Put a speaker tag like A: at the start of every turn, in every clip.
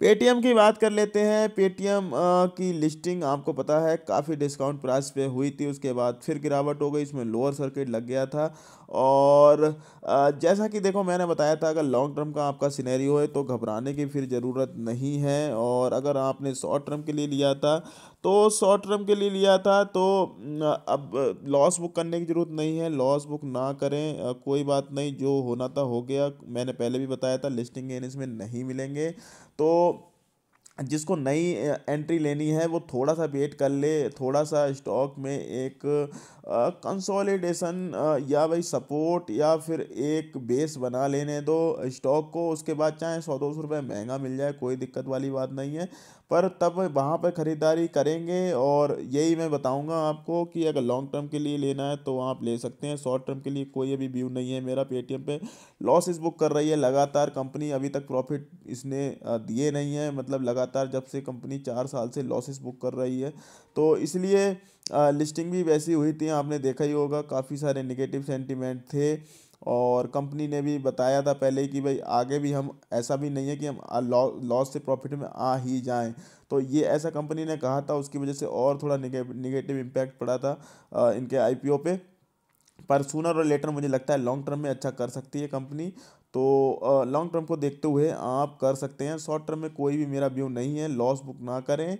A: Paytm की बात कर लेते हैं पेटीएम की लिस्टिंग आपको पता है काफ़ी डिस्काउंट प्राइस पे हुई थी उसके बाद फिर गिरावट हो गई इसमें लोअर सर्किट लग गया था और जैसा कि देखो मैंने बताया था अगर लॉन्ग टर्म का आपका सिनेरियो है तो घबराने की फिर ज़रूरत नहीं है और अगर आपने शॉर्ट टर्म के लिए लिया था तो शॉर्ट टर्म के लिए लिया था तो अब लॉस बुक करने की ज़रूरत नहीं है लॉस बुक ना करें कोई बात नहीं जो होना था हो गया मैंने पहले भी बताया था लिस्टिंग गेन इसमें नहीं मिलेंगे तो जिसको नई एंट्री लेनी है वो थोड़ा सा वेट कर ले थोड़ा सा स्टॉक में एक कंसोलिडेशन या भाई सपोर्ट या फिर एक बेस बना लेने दो स्टॉक को उसके बाद चाहे सौ दो सौ रुपये महंगा मिल जाए कोई दिक्कत वाली बात नहीं है पर तब वहाँ पर ख़रीदारी करेंगे और यही मैं बताऊँगा आपको कि अगर लॉन्ग टर्म के लिए लेना है तो आप ले सकते हैं शॉर्ट टर्म के लिए कोई अभी व्यू नहीं है मेरा पेटीएम पे लॉसेस बुक कर रही है लगातार कंपनी अभी तक प्रॉफिट इसने दिए नहीं है मतलब लगातार लगातार जब से कंपनी चार साल से लॉसेस बुक कर रही है तो इसलिए लिस्टिंग भी वैसी हुई थी आपने देखा ही होगा काफ़ी सारे निगेटिव सेंटिमेंट थे और कंपनी ने भी बताया था पहले कि भाई आगे भी हम ऐसा भी नहीं है कि हम लॉस से प्रॉफिट में आ ही जाएं तो ये ऐसा कंपनी ने कहा था उसकी वजह से और थोड़ा निगेटिव इम्पैक्ट पड़ा था इनके आईपीओ पे पर सूनर और लेटर मुझे लगता है लॉन्ग टर्म में अच्छा कर सकती है कंपनी तो लॉन्ग टर्म को देखते हुए आप कर सकते हैं शॉर्ट टर्म में कोई भी मेरा व्यू नहीं है लॉस बुक ना करें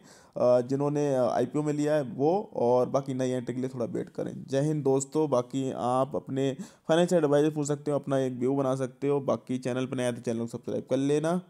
A: जिन्होंने आईपीओ में लिया है वो और बाकी नई एंट्री के लिए थोड़ा वेट करें जय हिंद दोस्तों बाकी आप अपने फाइनेंशियल एडवाइजर पूछ सकते हो अपना एक व्यू बना सकते हो बाकी चैनल पर नया तो चैनल को सब्सक्राइब कर लेना